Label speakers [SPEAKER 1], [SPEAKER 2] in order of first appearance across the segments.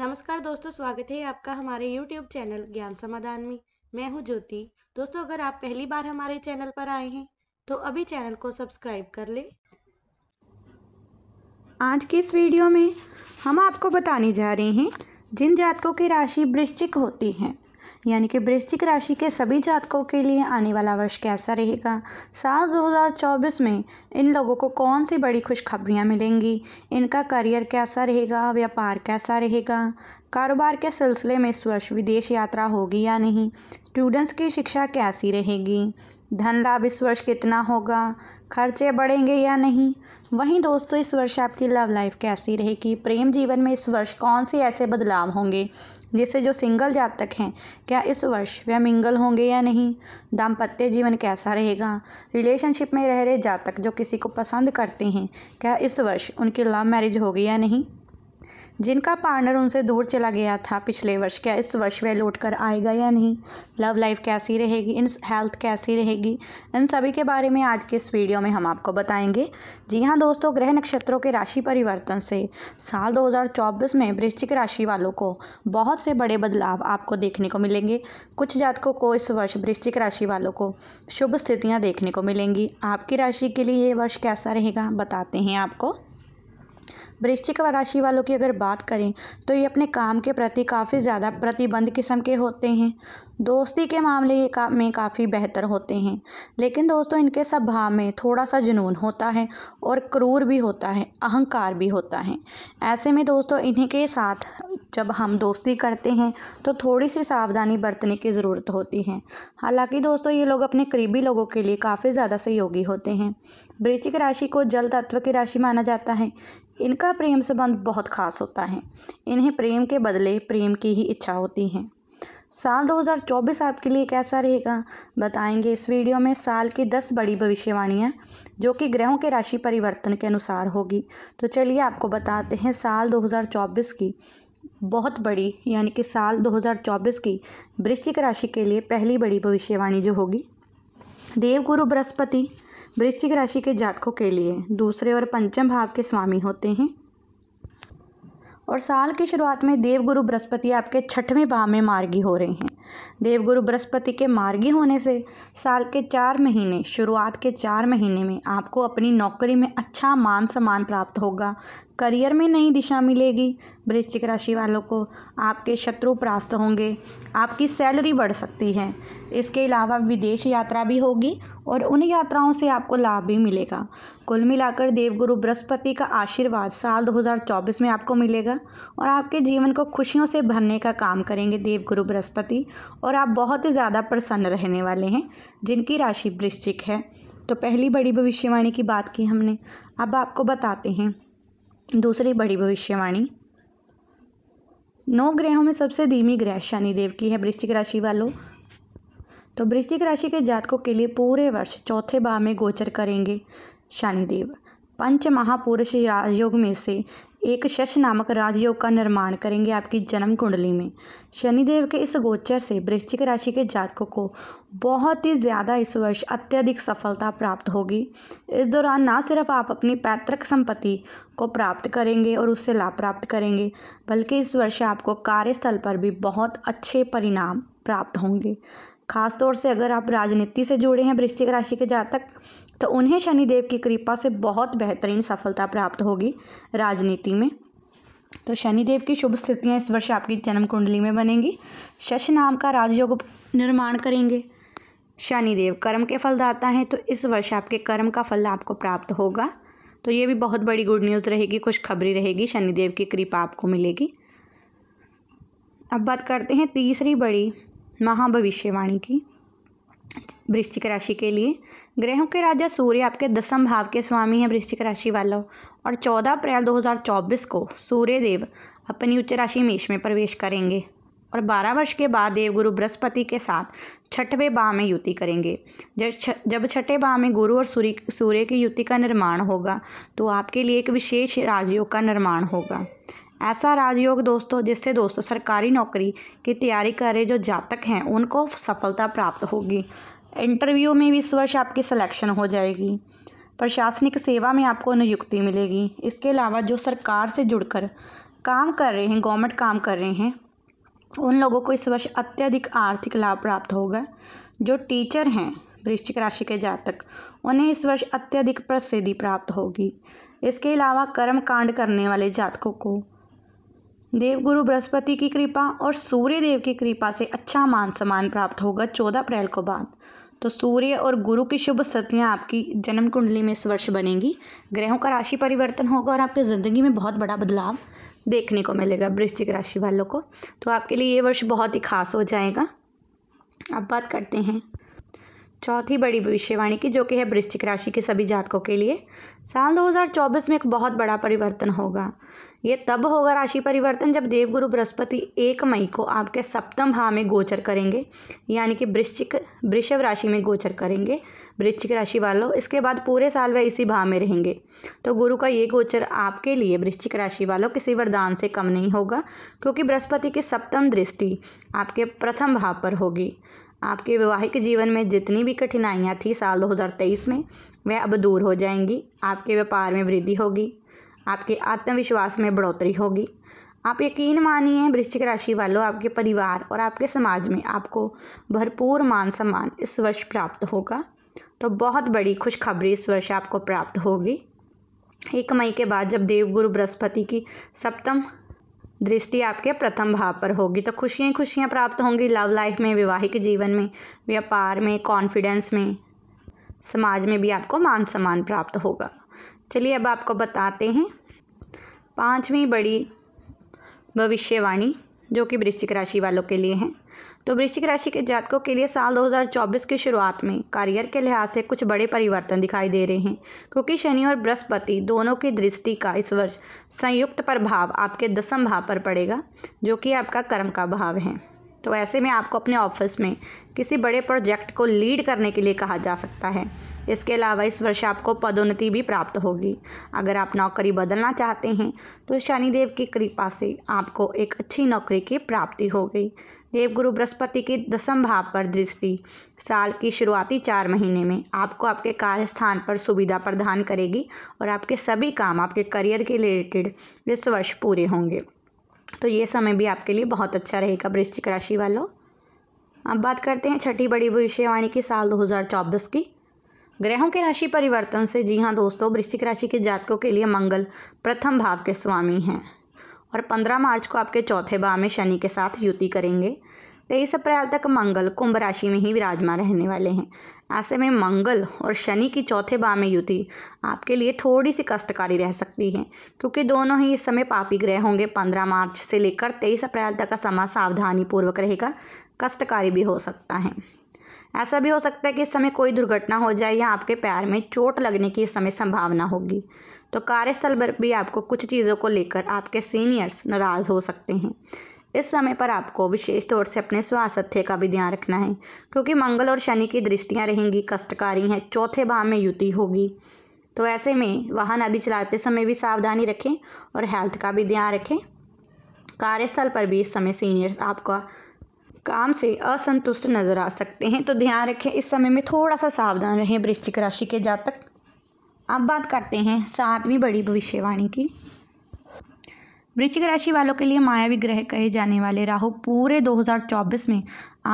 [SPEAKER 1] नमस्कार दोस्तों स्वागत है आपका हमारे YouTube चैनल ज्ञान समाधान में मैं हूं ज्योति दोस्तों अगर आप पहली बार हमारे चैनल पर आए हैं तो अभी चैनल को सब्सक्राइब कर लें आज के इस वीडियो में हम आपको बताने जा रहे हैं जिन जातकों की राशि वृश्चिक होती है यानी कि वृश्चिक राशि के सभी जातकों के लिए आने वाला वर्ष कैसा रहेगा साल 2024 में इन लोगों को कौन सी बड़ी खुशखबरियाँ मिलेंगी इनका करियर कैसा रहेगा व्यापार कैसा रहेगा कारोबार के सिलसिले में इस वर्ष विदेश यात्रा होगी या नहीं स्टूडेंट्स की शिक्षा कैसी रहेगी धन लाभ इस वर्ष कितना होगा खर्चे बढ़ेंगे या नहीं वहीं दोस्तों इस वर्ष आपकी लव लाइफ कैसी रहेगी प्रेम जीवन में इस वर्ष कौन से ऐसे बदलाव होंगे जैसे जो सिंगल जातक हैं क्या इस वर्ष वह मिंगल होंगे या नहीं दाम्पत्य जीवन कैसा रहेगा रिलेशनशिप में रह रहे जातक जो किसी को पसंद करते हैं क्या इस वर्ष उनकी लव मैरिज होगी या नहीं जिनका पार्टनर उनसे दूर चला गया था पिछले वर्ष क्या इस वर्ष वह लौट कर आएगा या नहीं लव लाइफ कैसी रहेगी इन हेल्थ कैसी रहेगी इन सभी के बारे में आज के इस वीडियो में हम आपको बताएंगे जी हाँ दोस्तों ग्रह नक्षत्रों के राशि परिवर्तन से साल 2024 में वृश्चिक राशि वालों को बहुत से बड़े बदलाव आपको देखने को मिलेंगे कुछ जातकों को इस वर्ष वृश्चिक राशि वालों को शुभ स्थितियाँ देखने को मिलेंगी आपकी राशि के लिए ये वर्ष कैसा रहेगा बताते हैं आपको वृश्चिक राशि वालों की अगर बात करें तो ये अपने काम के प्रति काफ़ी ज़्यादा प्रतिबंध किस्म के होते हैं दोस्ती के मामले ये का में काफ़ी बेहतर होते हैं लेकिन दोस्तों इनके स्वभाव में थोड़ा सा जुनून होता है और क्रूर भी होता है अहंकार भी होता है ऐसे में दोस्तों इन्हीं के साथ जब हम दोस्ती करते हैं तो थोड़ी सी सावधानी बरतने की ज़रूरत होती है हालांकि दोस्तों ये लोग अपने करीबी लोगों के लिए काफ़ी ज़्यादा सहयोगी होते हैं वृश्चिक राशि को जल तत्व की राशि माना जाता है इनका प्रेम संबंध बहुत खास होता है इन्हें प्रेम के बदले प्रेम की ही इच्छा होती है साल 2024 आपके लिए कैसा रहेगा बताएंगे इस वीडियो में साल की दस बड़ी भविष्यवाणियाँ जो कि ग्रहों के राशि परिवर्तन के अनुसार होगी तो चलिए आपको बताते हैं साल 2024 की बहुत बड़ी यानी कि साल 2024 की वृश्चिक राशि के लिए पहली बड़ी भविष्यवाणी जो होगी देवगुरु बृहस्पति वृश्चिक राशि के जातकों के लिए दूसरे और पंचम भाव के स्वामी होते हैं और साल की शुरुआत में देवगुरु बृहस्पति आपके छठवें भाव में मार्गी हो रहे हैं देवगुरु बृहस्पति के मार्गी होने से साल के चार महीने शुरुआत के चार महीने में आपको अपनी नौकरी में अच्छा मान सम्मान प्राप्त होगा करियर में नई दिशा मिलेगी वृश्चिक राशि वालों को आपके शत्रु परास्त होंगे आपकी सैलरी बढ़ सकती है इसके अलावा विदेश यात्रा भी होगी और उन यात्राओं से आपको लाभ भी मिलेगा कुल मिलाकर देवगुरु बृहस्पति का आशीर्वाद साल 2024 में आपको मिलेगा और आपके जीवन को खुशियों से भरने का काम करेंगे देवगुरु बृहस्पति और आप बहुत ही ज़्यादा प्रसन्न रहने वाले हैं जिनकी राशि वृश्चिक है तो पहली बड़ी भविष्यवाणी की बात की हमने अब आपको बताते हैं दूसरी बड़ी भविष्यवाणी नौ ग्रहों में सबसे धीमी ग्रह शनिदेव की है वृश्चिक राशि वालों तो वृश्चिक राशि के जातकों के लिए पूरे वर्ष चौथे भाव में गोचर करेंगे शनिदेव पंच महापुरुष राजयोग में से एक शश नामक राजयोग का निर्माण करेंगे आपकी जन्म कुंडली में शनिदेव के इस गोचर से वृश्चिक राशि के जातकों को बहुत ही ज़्यादा इस वर्ष अत्यधिक सफलता प्राप्त होगी इस दौरान ना सिर्फ आप अपनी पैतृक संपत्ति को प्राप्त करेंगे और उससे लाभ प्राप्त करेंगे बल्कि इस वर्ष आपको कार्यस्थल पर भी बहुत अच्छे परिणाम प्राप्त होंगे खास तौर से अगर आप राजनीति से जुड़े हैं वृश्चिक राशि के जातक तो उन्हें शनिदेव की कृपा से बहुत बेहतरीन सफलता प्राप्त होगी राजनीति में तो शनिदेव की शुभ स्थितियाँ इस वर्ष आपकी जन्म कुंडली में बनेंगी शश नाम का राजयोग निर्माण करेंगे शनिदेव कर्म के फलदाता हैं तो इस वर्ष आपके कर्म का फल आपको प्राप्त होगा तो ये भी बहुत बड़ी गुड न्यूज़ रहेगी खुशखबरी रहेगी शनिदेव की कृपा आपको मिलेगी अब बात करते हैं तीसरी बड़ी महाभविष्यवाणी की वृश्चिक राशि के लिए ग्रहों के राजा सूर्य आपके दसम भाव के स्वामी हैं वृश्चिक राशि वालों और 14 अप्रैल 2024 को सूर्य देव अपनी उच्च राशि मेष में प्रवेश करेंगे और 12 वर्ष के बाद देवगुरु बृहस्पति के साथ छठवें भाव में युति करेंगे जब जब छठे भाव में गुरु और सूर्य सूर्य की युति का निर्माण होगा तो आपके लिए एक विशेष राजयोग का निर्माण होगा ऐसा राजयोग दोस्तों जिससे दोस्तों सरकारी नौकरी की तैयारी कर रहे जो जातक हैं उनको सफलता प्राप्त होगी इंटरव्यू में भी इस वर्ष आपकी सिलेक्शन हो जाएगी प्रशासनिक सेवा में आपको नियुक्ति मिलेगी इसके अलावा जो सरकार से जुड़कर काम कर रहे हैं गवर्नमेंट काम कर रहे हैं उन लोगों को इस वर्ष अत्यधिक आर्थिक लाभ प्राप्त होगा जो टीचर हैं वृश्चिक राशि के जातक उन्हें इस वर्ष अत्यधिक प्रसिद्धि प्राप्त होगी इसके अलावा कर्म कांड करने वाले जातकों को देवगुरु बृहस्पति की कृपा और सूर्य देव की कृपा से अच्छा मान सम्मान प्राप्त होगा चौदह अप्रैल को बाद तो सूर्य और गुरु की शुभ स्थितियाँ आपकी जन्म कुंडली में इस वर्ष बनेंगी ग्रहों का राशि परिवर्तन होगा और आपकी ज़िंदगी में बहुत बड़ा बदलाव देखने को मिलेगा वृश्चिक राशि वालों को तो आपके लिए ये वर्ष बहुत ही खास हो जाएगा अब बात करते हैं चौथी बड़ी भविष्यवाणी की जो कि है वृश्चिक राशि के सभी जातकों के लिए साल 2024 में एक बहुत बड़ा परिवर्तन होगा ये तब होगा राशि परिवर्तन जब देवगुरु बृहस्पति एक मई को आपके सप्तम भाव में गोचर करेंगे यानी कि वृश्चिक वृषभ राशि में गोचर करेंगे वृश्चिक राशि वालों इसके बाद पूरे साल वह इसी भाव में रहेंगे तो गुरु का ये गोचर आपके लिए वृश्चिक राशि वालों किसी वरदान से कम नहीं होगा क्योंकि बृहस्पति की सप्तम दृष्टि आपके प्रथम भाव पर होगी आपके वैवाहिक जीवन में जितनी भी कठिनाइयाँ थी साल दो में वह अब दूर हो जाएंगी आपके व्यापार में वृद्धि होगी आपके आत्मविश्वास में बढ़ोतरी होगी आप यकीन मानिए वृश्चिक राशि वालों आपके परिवार और आपके समाज में आपको भरपूर मान सम्मान इस वर्ष प्राप्त होगा तो बहुत बड़ी खुशखबरी इस वर्ष आपको प्राप्त होगी एक मई के बाद जब देवगुरु बृहस्पति की सप्तम दृष्टि आपके प्रथम भाव पर होगी तो खुशियाँ खुशियाँ प्राप्त होंगी लव लाइफ में वैवाहिक जीवन में व्यापार में कॉन्फिडेंस में समाज में भी आपको मान सम्मान प्राप्त होगा चलिए अब आपको बताते हैं पाँचवीं बड़ी भविष्यवाणी जो कि वृश्चिक राशि वालों के लिए हैं तो वृश्चिक राशि के जातकों के लिए साल 2024 की शुरुआत में करियर के लिहाज से कुछ बड़े परिवर्तन दिखाई दे रहे हैं क्योंकि शनि और बृहस्पति दोनों की दृष्टि का इस वर्ष संयुक्त प्रभाव आपके दसम भाव पर पड़ेगा जो कि आपका कर्म का भाव है तो ऐसे में आपको अपने ऑफिस में किसी बड़े प्रोजेक्ट को लीड करने के लिए कहा जा सकता है इसके अलावा इस वर्ष आपको पदोन्नति भी प्राप्त होगी अगर आप नौकरी बदलना चाहते हैं तो शनिदेव की कृपा से आपको एक अच्छी नौकरी की प्राप्ति होगी देवगुरु बृहस्पति की दसम भाव पर दृष्टि साल की शुरुआती चार महीने में आपको आपके कार्यस्थान पर सुविधा प्रदान करेगी और आपके सभी काम आपके करियर के रिलेटेड इस वर्ष पूरे होंगे तो ये समय भी आपके लिए बहुत अच्छा रहेगा वृश्चिक राशि वालों अब बात करते हैं छठी बड़ी भविष्यवाणी की साल 2024 की ग्रहों के राशि परिवर्तन से जी हाँ दोस्तों वृश्चिक राशि के जातकों के लिए मंगल प्रथम भाव के स्वामी हैं और पंद्रह मार्च को आपके चौथे भाव में शनि के साथ युति करेंगे तेईस अप्रैल तक मंगल कुंभ राशि में ही विराजमान रहने वाले हैं ऐसे में मंगल और शनि की चौथे भाव में युति आपके लिए थोड़ी सी कष्टकारी रह सकती है क्योंकि दोनों ही इस समय पापी ग्रह होंगे पंद्रह मार्च से लेकर तेईस अप्रैल तक का समय सावधानी पूर्वक रहेगा कष्टकारी भी हो सकता है ऐसा भी हो सकता है कि इस समय कोई दुर्घटना हो जाए या आपके पैर में चोट लगने की इस समय संभावना होगी तो कार्यस्थल पर भी आपको कुछ चीज़ों को लेकर आपके सीनियर्स नाराज़ हो सकते हैं इस समय पर आपको विशेष तौर से अपने स्वास्थ्य का भी ध्यान रखना है क्योंकि मंगल और शनि की दृष्टियाँ रहेंगी कष्टकारी हैं चौथे भाव में युति होगी तो ऐसे में वाहन आदि चलाते समय भी सावधानी रखें और हेल्थ का भी ध्यान रखें कार्यस्थल पर भी इस समय सीनियर्स आपका काम से असंतुष्ट नजर आ सकते हैं तो ध्यान रखें इस समय में थोड़ा सा सावधान रहें वृश्चिक राशि के जातक अब बात करते हैं सातवीं बड़ी भविष्यवाणी की वृश्चिक राशि वालों के लिए मायावी ग्रह कहे जाने वाले राहु पूरे 2024 में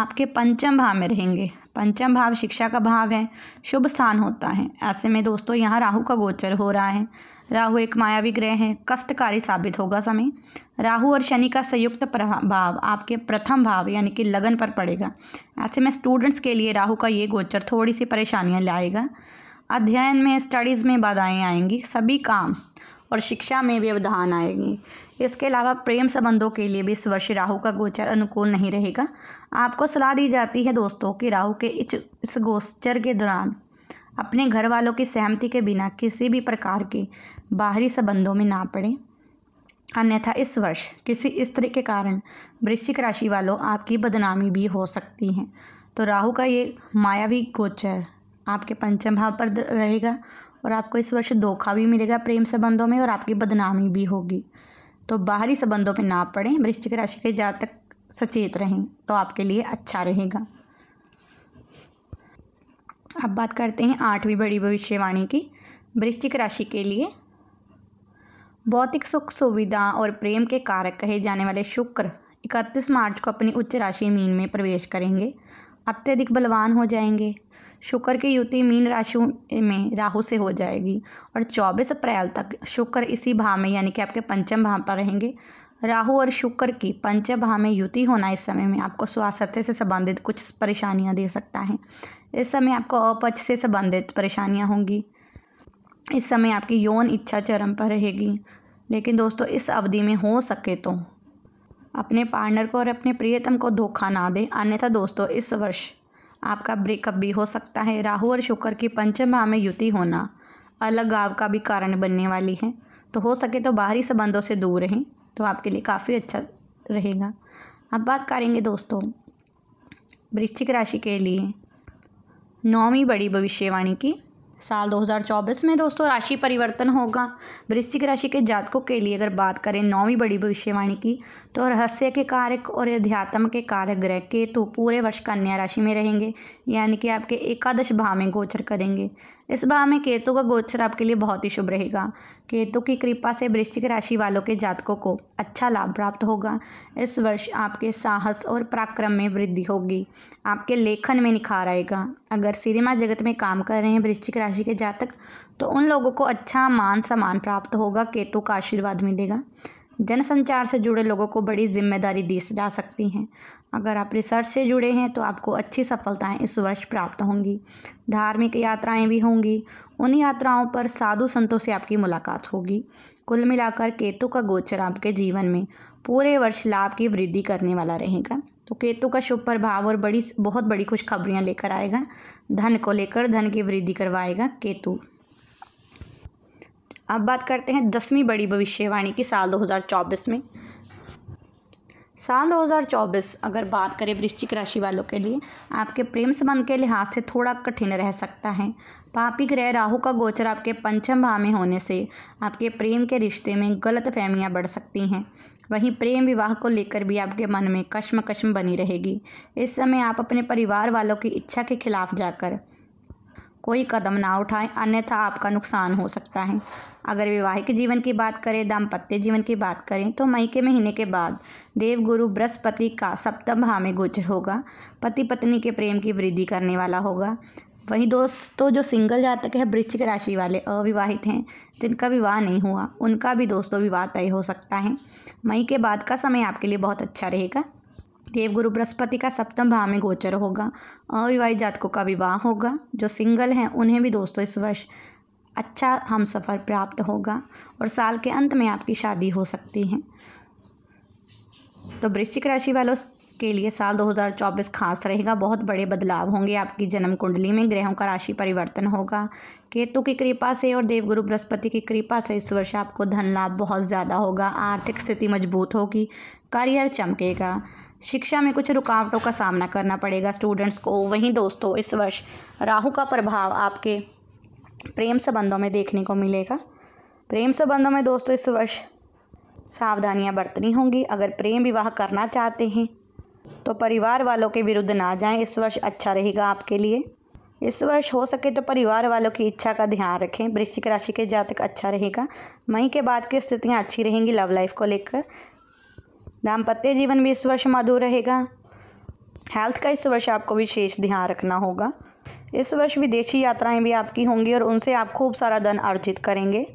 [SPEAKER 1] आपके पंचम भाव में रहेंगे पंचम भाव शिक्षा का भाव है शुभ स्थान होता है ऐसे में दोस्तों यहाँ राहु का गोचर हो रहा है राहु एक मायावी ग्रह है कष्टकारी साबित होगा समय राहु और शनि का संयुक्त प्रभाव आपके प्रथम भाव यानी कि लगन पर पड़ेगा ऐसे में स्टूडेंट्स के लिए राहु का ये गोचर थोड़ी सी परेशानियाँ लाएगा अध्ययन में स्टडीज़ में बाधाएँ आएंगी सभी काम और शिक्षा में व्यवधान आएगी इसके अलावा प्रेम संबंधों के लिए भी इस वर्ष राहु का गोचर अनुकूल नहीं रहेगा आपको सलाह दी जाती है दोस्तों कि राहु के इस गोचर के दौरान अपने घर वालों की सहमति के बिना किसी भी प्रकार के बाहरी संबंधों में ना पड़ें अन्यथा इस वर्ष किसी स्त्री के कारण वृश्चिक राशि वालों आपकी बदनामी भी हो सकती है तो राहु का ये मायावी गोचर आपके पंचम भाव पर रहेगा और आपको इस वर्ष धोखा भी मिलेगा प्रेम संबंधों में और आपकी बदनामी भी होगी तो बाहरी संबंधों में ना पड़ें वृश्चिक राशि के जातक सचेत रहें तो आपके लिए अच्छा रहेगा अब बात करते हैं आठवीं बड़ी भविष्यवाणी की वृश्चिक राशि के लिए भौतिक सुख सुविधा और प्रेम के कारक कहे जाने वाले शुक्र इकतीस मार्च को अपनी उच्च राशि मीन में प्रवेश करेंगे अत्यधिक बलवान हो जाएंगे शुक्र की युति मीन राशि में राहु से हो जाएगी और 24 अप्रैल तक शुक्र इसी भाव में यानी कि आपके पंचम भाव पर रहेंगे राहु और शुक्र की पंचम भाव में युति होना इस समय में आपको स्वास्थ्य से संबंधित कुछ परेशानियां दे सकता है इस समय आपको अपच से संबंधित परेशानियाँ होंगी इस समय आपकी यौन इच्छा चरम पर रहेगी लेकिन दोस्तों इस अवधि में हो सके तो अपने पार्टनर को और अपने प्रियतम को धोखा ना दें अन्यथा दोस्तों इस वर्ष आपका ब्रेकअप भी हो सकता है राहु और शुक्र की पंचम भाव में युति होना अलग गाव का भी कारण बनने वाली है तो हो सके तो बाहरी संबंधों से दूर रहें तो आपके लिए काफ़ी अच्छा रहेगा अब बात करेंगे दोस्तों वृश्चिक राशि के लिए नौवीं बड़ी भविष्यवाणी की साल 2024 में दोस्तों राशि परिवर्तन होगा वृश्चिक राशि के जातकों के लिए अगर बात करें नौवीं बड़ी भविष्यवाणी की तो रहस्य के कारक और अध्यात्म के कारक ग्रह के तो पूरे वर्ष कन्या राशि में रहेंगे यानी कि आपके एकादश भाव में गोचर करेंगे इस भाव में केतु का गोचर आपके लिए बहुत ही शुभ रहेगा केतु की कृपा से वृश्चिक राशि वालों के जातकों को अच्छा लाभ प्राप्त होगा इस वर्ष आपके साहस और पराक्रम में वृद्धि होगी आपके लेखन में निखार आएगा अगर सिनेमा जगत में काम कर रहे हैं वृश्चिक राशि के जातक तो उन लोगों को अच्छा मान सम्मान प्राप्त होगा केतु का आशीर्वाद मिलेगा जनसंचार से जुड़े लोगों को बड़ी जिम्मेदारी दी जा सकती है अगर आप रिसर्च से जुड़े हैं तो आपको अच्छी सफलताएँ इस वर्ष प्राप्त होंगी धार्मिक यात्राएँ भी होंगी उन यात्राओं पर साधु संतों से आपकी मुलाकात होगी कुल मिलाकर केतु का गोचर आपके जीवन में पूरे वर्ष लाभ की वृद्धि करने वाला रहेगा तो केतु का शुभ प्रभाव और बड़ी बहुत बड़ी खुशखबरियाँ लेकर आएगा धन को लेकर धन की वृद्धि करवाएगा केतु अब बात करते हैं दसवीं बड़ी भविष्यवाणी की साल 2024 में साल 2024 अगर बात करें वृश्चिक राशि वालों के लिए आपके प्रेम संबंध के लिहाज से थोड़ा कठिन रह सकता है पापी ग्रह राहु का गोचर आपके पंचम भाव में होने से आपके प्रेम के रिश्ते में गलत फहमियाँ बढ़ सकती हैं वहीं प्रेम विवाह को लेकर भी आपके मन में कश्मकश्म बनी रहेगी इस समय आप अपने परिवार वालों की इच्छा के खिलाफ जाकर कोई कदम ना उठाएं अन्यथा आपका नुकसान हो सकता है अगर वैवाहिक जीवन की बात करें दाम्पत्य जीवन की बात करें तो मई के महीने के बाद देवगुरु बृहस्पति का सप्तम भाव में गोचर होगा पति पत्नी के प्रेम की वृद्धि करने वाला होगा वहीं दोस्तों जो सिंगल जातक है वृश्चिक राशि वाले अविवाहित हैं जिनका विवाह नहीं हुआ उनका भी दोस्तों विवाह तय हो सकता है मई के बाद का समय आपके लिए बहुत अच्छा रहेगा देवगुरु बृहस्पति का सप्तम भाव में गोचर होगा अविवाहित जातकों का विवाह होगा जो सिंगल हैं उन्हें भी दोस्तों इस वर्ष अच्छा हम सफ़र प्राप्त होगा और साल के अंत में आपकी शादी हो सकती है तो वृश्चिक राशि वालों के लिए साल 2024 खास रहेगा बहुत बड़े बदलाव होंगे आपकी जन्म कुंडली में ग्रहों का राशि परिवर्तन होगा केतु की कृपा से और देवगुरु बृहस्पति की कृपा से इस वर्ष आपको धन लाभ बहुत ज़्यादा होगा आर्थिक स्थिति मजबूत होगी करियर चमकेगा शिक्षा में कुछ रुकावटों का सामना करना पड़ेगा स्टूडेंट्स को वहीं दोस्तों इस वर्ष राहु का प्रभाव आपके प्रेम संबंधों में देखने को मिलेगा प्रेम संबंधों में दोस्तों इस वर्ष सावधानियां बरतनी होंगी अगर प्रेम विवाह करना चाहते हैं तो परिवार वालों के विरुद्ध ना जाएं इस वर्ष अच्छा रहेगा आपके लिए इस वर्ष हो सके तो परिवार वालों की इच्छा का ध्यान रखें वृश्चिक राशि के जातक अच्छा रहेगा मई के बाद की स्थितियाँ अच्छी रहेंगी लव लाइफ को लेकर दाम्पत्य जीवन भी इस वर्ष मधुर रहेगा हेल्थ का इस वर्ष आपको विशेष ध्यान रखना होगा इस वर्ष विदेशी यात्राएं भी आपकी होंगी और उनसे आप खूब सारा धन अर्जित करेंगे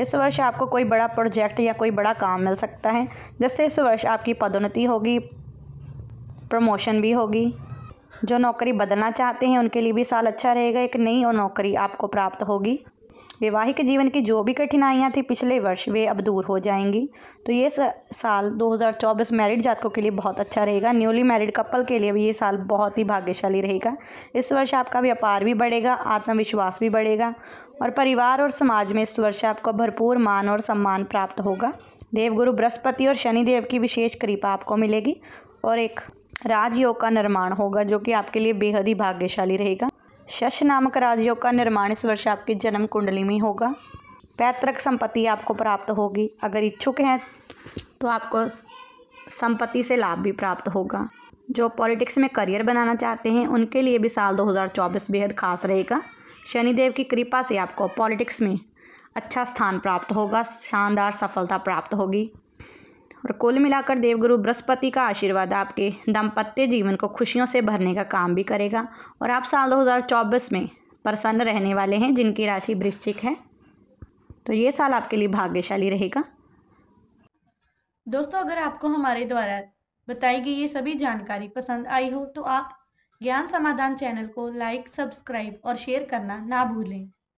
[SPEAKER 1] इस वर्ष आपको कोई बड़ा प्रोजेक्ट या कोई बड़ा काम मिल सकता है जिससे इस वर्ष आपकी पदोन्नति होगी प्रमोशन भी होगी जो नौकरी बदलना चाहते हैं उनके लिए भी साल अच्छा रहेगा एक नई और नौकरी आपको प्राप्त होगी वैवाहिक जीवन की जो भी कठिनाइयाँ थी पिछले वर्ष वे अब दूर हो जाएंगी तो ये साल 2024 मैरिड जातकों के लिए बहुत अच्छा रहेगा न्यूली मैरिड कपल के लिए भी ये साल बहुत ही भाग्यशाली रहेगा इस वर्ष आपका व्यापार भी बढ़ेगा आत्मविश्वास भी बढ़ेगा और परिवार और समाज में इस वर्ष आपको भरपूर मान और सम्मान प्राप्त होगा देवगुरु बृहस्पति और शनिदेव की विशेष कृपा आपको मिलेगी और एक राजयोग का निर्माण होगा जो कि आपके लिए बेहद ही भाग्यशाली रहेगा शश नामक राजयोग का निर्माण इस वर्ष आपकी जन्म कुंडली में होगा पैतृक संपत्ति आपको प्राप्त होगी अगर इच्छुक हैं तो आपको संपत्ति से लाभ भी प्राप्त होगा जो पॉलिटिक्स में करियर बनाना चाहते हैं उनके लिए भी साल 2024 बेहद खास रहेगा शनिदेव की कृपा से आपको पॉलिटिक्स में अच्छा स्थान प्राप्त होगा शानदार सफलता प्राप्त होगी और कुल मिलाकर देवगुरु बृहस्पति का आशीर्वाद आपके दाम्पत्य जीवन को खुशियों से भरने का काम भी करेगा और आप साल 2024 में प्रसन्न रहने वाले हैं जिनकी राशि वृश्चिक है तो ये साल आपके लिए भाग्यशाली रहेगा दोस्तों अगर आपको हमारे द्वारा बताई गई ये सभी जानकारी पसंद आई हो तो आप ज्ञान समाधान चैनल को लाइक सब्सक्राइब और शेयर करना ना भूलें